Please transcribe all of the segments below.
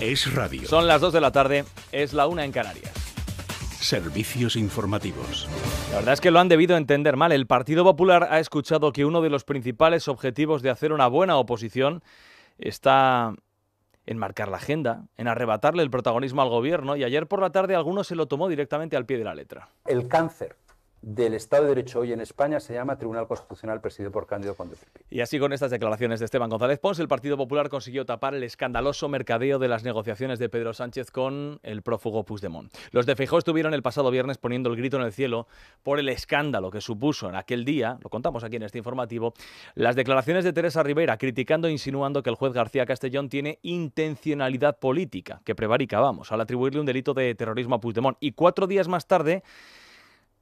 Es radio. Son las 2 de la tarde, es la una en Canarias. Servicios informativos. La verdad es que lo han debido entender mal. El Partido Popular ha escuchado que uno de los principales objetivos de hacer una buena oposición está en marcar la agenda, en arrebatarle el protagonismo al gobierno y ayer por la tarde alguno se lo tomó directamente al pie de la letra. El cáncer del Estado de Derecho hoy en España se llama Tribunal Constitucional presidido por Cándido Conde Y así con estas declaraciones de Esteban González Pons, el Partido Popular consiguió tapar el escandaloso mercadeo de las negociaciones de Pedro Sánchez con el prófugo Puigdemont. Los de Feijóo estuvieron el pasado viernes poniendo el grito en el cielo por el escándalo que supuso en aquel día, lo contamos aquí en este informativo, las declaraciones de Teresa Rivera criticando e insinuando que el juez García Castellón tiene intencionalidad política, que prevarica, al atribuirle un delito de terrorismo a Puigdemont. Y cuatro días más tarde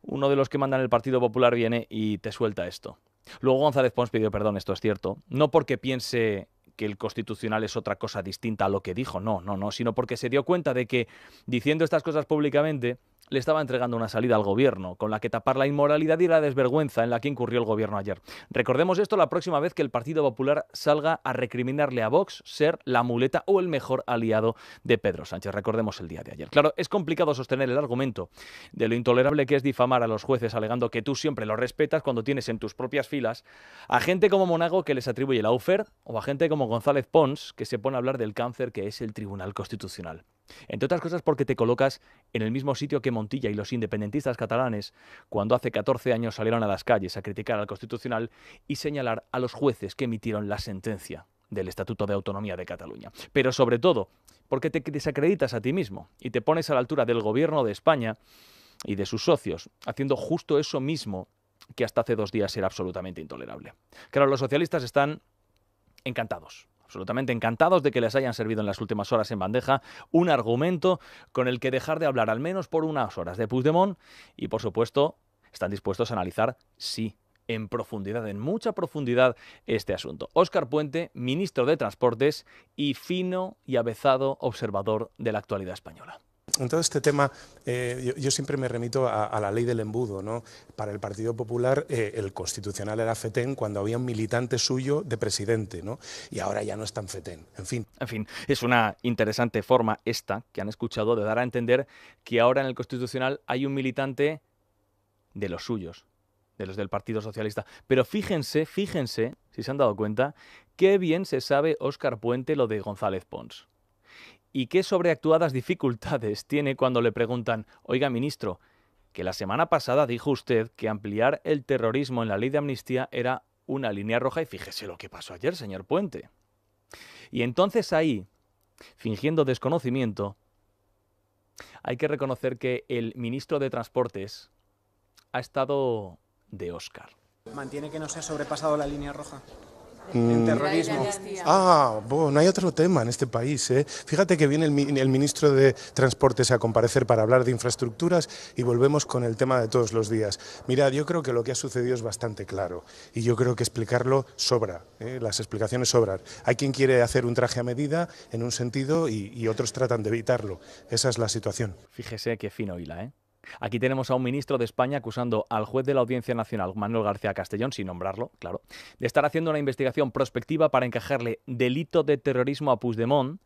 uno de los que mandan el Partido Popular viene y te suelta esto. Luego González Pons pidió perdón, esto es cierto, no porque piense que el constitucional es otra cosa distinta a lo que dijo, no, no, no, sino porque se dio cuenta de que diciendo estas cosas públicamente le estaba entregando una salida al gobierno, con la que tapar la inmoralidad y la desvergüenza en la que incurrió el gobierno ayer. Recordemos esto la próxima vez que el Partido Popular salga a recriminarle a Vox ser la muleta o el mejor aliado de Pedro Sánchez. Recordemos el día de ayer. Claro, es complicado sostener el argumento de lo intolerable que es difamar a los jueces alegando que tú siempre los respetas cuando tienes en tus propias filas a gente como Monago que les atribuye la UFER o a gente como González Pons que se pone a hablar del cáncer que es el Tribunal Constitucional. Entre otras cosas porque te colocas en el mismo sitio que Montilla y los independentistas catalanes cuando hace 14 años salieron a las calles a criticar al Constitucional y señalar a los jueces que emitieron la sentencia del Estatuto de Autonomía de Cataluña. Pero sobre todo porque te desacreditas a ti mismo y te pones a la altura del gobierno de España y de sus socios, haciendo justo eso mismo que hasta hace dos días era absolutamente intolerable. Claro, los socialistas están encantados absolutamente encantados de que les hayan servido en las últimas horas en bandeja un argumento con el que dejar de hablar al menos por unas horas de Puigdemont y por supuesto están dispuestos a analizar sí en profundidad, en mucha profundidad, este asunto. Óscar Puente, ministro de Transportes y fino y avezado observador de la actualidad española. En todo este tema, eh, yo, siempre me remito a, la ley del embudo. ¿no? Para el Partido Popular, eh, el constitucional era FETEN cuando había un militante suyo de presidente, ¿no? y ahora ya no es tan FETEN. En fin. En fin, es una interesante forma esta que han escuchado de dar a entender que ahora en el constitucional hay un militante de los suyos, de los del Partido Socialista. Pero fíjense, fíjense, si se han dado cuenta, qué bien se sabe Óscar Puente lo de González Pons y qué sobreactuadas dificultades tiene cuando le preguntan, oiga ministro, que la semana pasada dijo usted que ampliar el terrorismo en la ley de amnistía era una línea roja y fíjese lo que pasó ayer, señor Puente. Y entonces ahí, fingiendo desconocimiento, hay que reconocer que el ministro de Transportes ha estado de Oscar. ¿Mantiene que no se ha sobrepasado la línea roja? Mm. En terrorismo. Ah, bueno, hay otro tema en este país. ¿eh? Fíjate que viene el, ministro de Transportes a comparecer para hablar de infraestructuras y volvemos con el tema de todos los días. Mirad, yo creo que lo que ha sucedido es bastante claro y yo creo que explicarlo sobra. ¿eh? Las explicaciones sobran. Hay quien quiere hacer un traje a medida en un sentido y, y otros tratan de evitarlo. Esa es la situación. Fíjese qué fino hila, ¿eh? Aquí tenemos a un ministro de España acusando al juez de la Audiencia Nacional, Manuel García Castellón, sin nombrarlo, claro, de estar haciendo una investigación prospectiva para encajarle delito de terrorismo a Puigdemont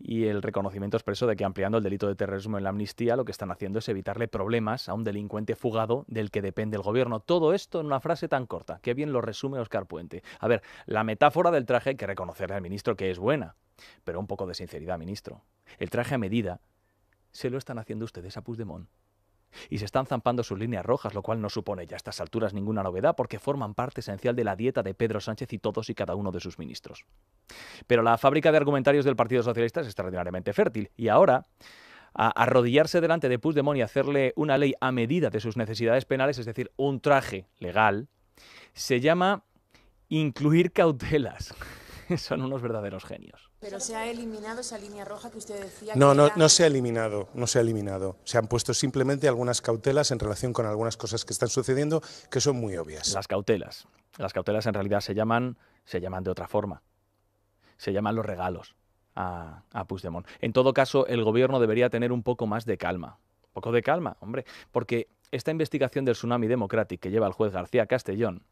y el reconocimiento expreso de que ampliando el delito de terrorismo en la amnistía lo que están haciendo es evitarle problemas a un delincuente fugado del que depende el gobierno. Todo esto en una frase tan corta. Qué bien lo resume Oscar Puente. A ver, la metáfora del traje hay que reconocerle al ministro que es buena, pero un poco de sinceridad, ministro. El traje a medida se lo están haciendo ustedes a Puigdemont y se están zampando sus líneas rojas, lo cual no supone ya a estas alturas ninguna novedad porque forman parte esencial de la dieta de Pedro Sánchez y todos y cada uno de sus ministros. Pero la fábrica de argumentarios del Partido Socialista es extraordinariamente fértil y ahora arrodillarse delante de Puigdemont y hacerle una ley a medida de sus necesidades penales, es decir, un traje legal, se llama incluir cautelas. Son unos verdaderos genios. Pero se ha eliminado esa línea roja que usted decía. No, no, no se ha eliminado, no se ha eliminado. Se han puesto simplemente algunas cautelas en relación con algunas cosas que están sucediendo que son muy obvias. Las cautelas. Las cautelas en realidad se llaman, se llaman de otra forma. Se llaman los regalos a, a Puigdemont. En todo caso, el gobierno debería tener un poco más de calma. Un poco de calma, hombre. Porque esta investigación del tsunami democrático que lleva el juez García Castellón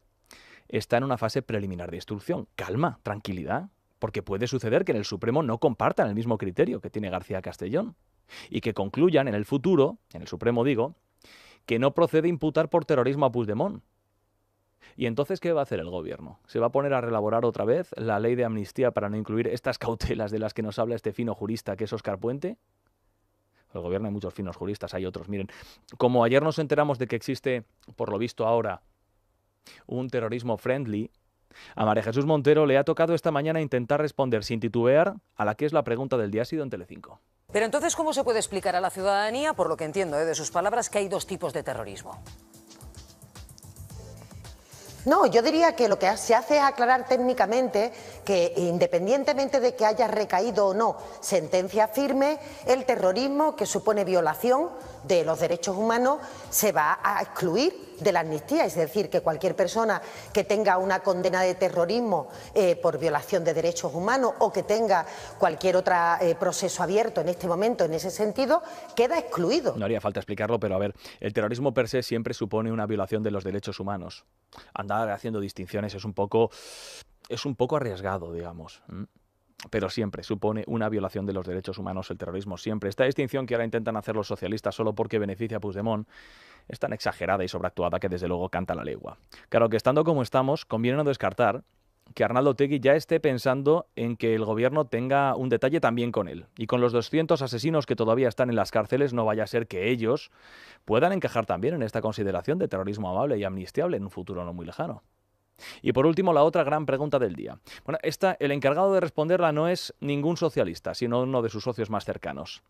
está en una fase preliminar de instrucción. Calma, tranquilidad porque puede suceder que en el Supremo no compartan el mismo criterio que tiene García Castellón y que concluyan en el futuro, en el Supremo digo, que no procede imputar por terrorismo a Puigdemont. ¿Y entonces qué va a hacer el gobierno? ¿Se va a poner a relaborar otra vez la ley de amnistía para no incluir estas cautelas de las que nos habla este fino jurista que es Oscar Puente? El gobierno hay muchos finos juristas, hay otros. Miren, como ayer nos enteramos de que existe, por lo visto ahora, un terrorismo friendly a María Jesús Montero le ha tocado esta mañana intentar responder sin titubear a la que es la pregunta del día sido en Telecinco. Pero entonces, ¿cómo se puede explicar a la ciudadanía, por lo que entiendo eh, de sus palabras, que hay dos tipos de terrorismo? No, yo diría que lo que se hace es aclarar técnicamente que independientemente de que haya recaído o no sentencia firme, el terrorismo que supone violación de los derechos humanos se va a excluir de la amnistía, es decir, que cualquier persona que tenga una condena de terrorismo eh, por violación de derechos humanos o que tenga cualquier otro eh, proceso abierto en este momento en ese sentido, queda excluido. No haría falta explicarlo, pero a ver, el terrorismo per se siempre supone una violación de los derechos humanos andar haciendo distinciones es un poco, es un poco arriesgado, digamos. Pero siempre supone una violación de los derechos humanos el terrorismo, siempre. Esta distinción que ahora intentan hacer los socialistas solo porque beneficia a Puigdemont es tan exagerada y sobreactuada que desde luego canta la legua. Claro que estando como estamos, conviene no descartar que Arnaldo Tegui ya esté pensando en que el gobierno tenga un detalle también con él. Y con los 200 asesinos que todavía están en las cárceles, no vaya a ser que ellos puedan encajar también en esta consideración de terrorismo amable y amnistiable en un futuro no muy lejano. Y por último, la otra gran pregunta del día. Bueno, esta, el encargado de responderla no es ningún socialista, sino uno de sus socios más cercanos.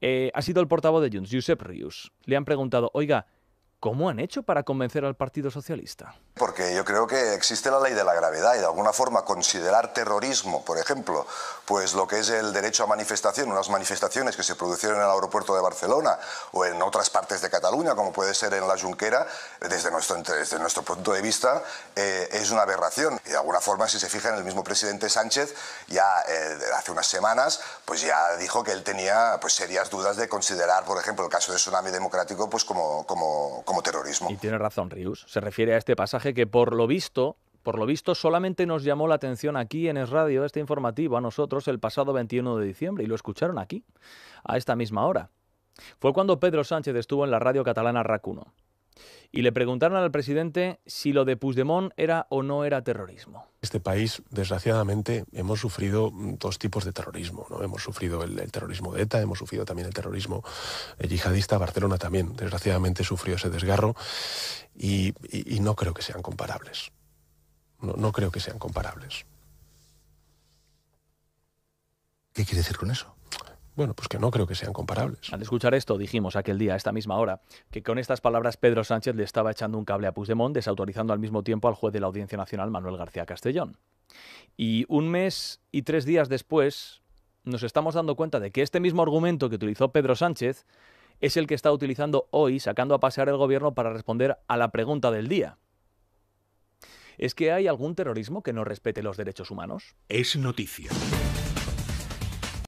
Eh, ha sido el portavoz de Junts, Josep Rius. Le han preguntado, oiga, ¿Cómo han hecho para convencer al Partido Socialista? Porque yo creo que existe la ley de la gravedad y de alguna forma considerar terrorismo, por ejemplo, pues lo que es el derecho a manifestación, unas manifestaciones que se produjeron en el aeropuerto de Barcelona o en otras partes de Cataluña, como puede ser en la Junquera, desde nuestro, desde nuestro punto de vista eh, es una aberración. Y de alguna forma, si se fija en el mismo presidente Sánchez ya eh, hace unas semanas pues ya dijo que él tenía pues, serias dudas de considerar, por ejemplo, el caso de Tsunami Democrático pues como, como, como y tiene razón Rius. Se refiere a este pasaje que por lo visto por lo visto, solamente nos llamó la atención aquí en Es Radio, este informativo, a nosotros el pasado 21 de diciembre, y lo escucharon aquí, a esta misma hora. Fue cuando Pedro Sánchez estuvo en la radio catalana Racuno y le preguntaron al presidente si lo de Puigdemont era o no era terrorismo. Este país, desgraciadamente, hemos sufrido mm, dos tipos de terrorismo. ¿no? Hemos sufrido el, terrorismo de ETA, hemos sufrido también el terrorismo eh, yihadista. Barcelona también, desgraciadamente, sufrió ese desgarro y, no creo que sean comparables. no creo que sean comparables. ¿Qué quiere decir con eso? bueno, pues que no creo que sean comparables. Al escuchar esto, dijimos aquel día, a esta misma hora, que con estas palabras Pedro Sánchez le estaba echando un cable a Puigdemont, desautorizando al mismo tiempo al juez de la Audiencia Nacional, Manuel García Castellón. Y un mes y tres días después, nos estamos dando cuenta de que este mismo argumento que utilizó Pedro Sánchez es el que está utilizando hoy, sacando a pasear el gobierno para responder a la pregunta del día. ¿Es que hay algún terrorismo que no respete los derechos humanos? Es noticia.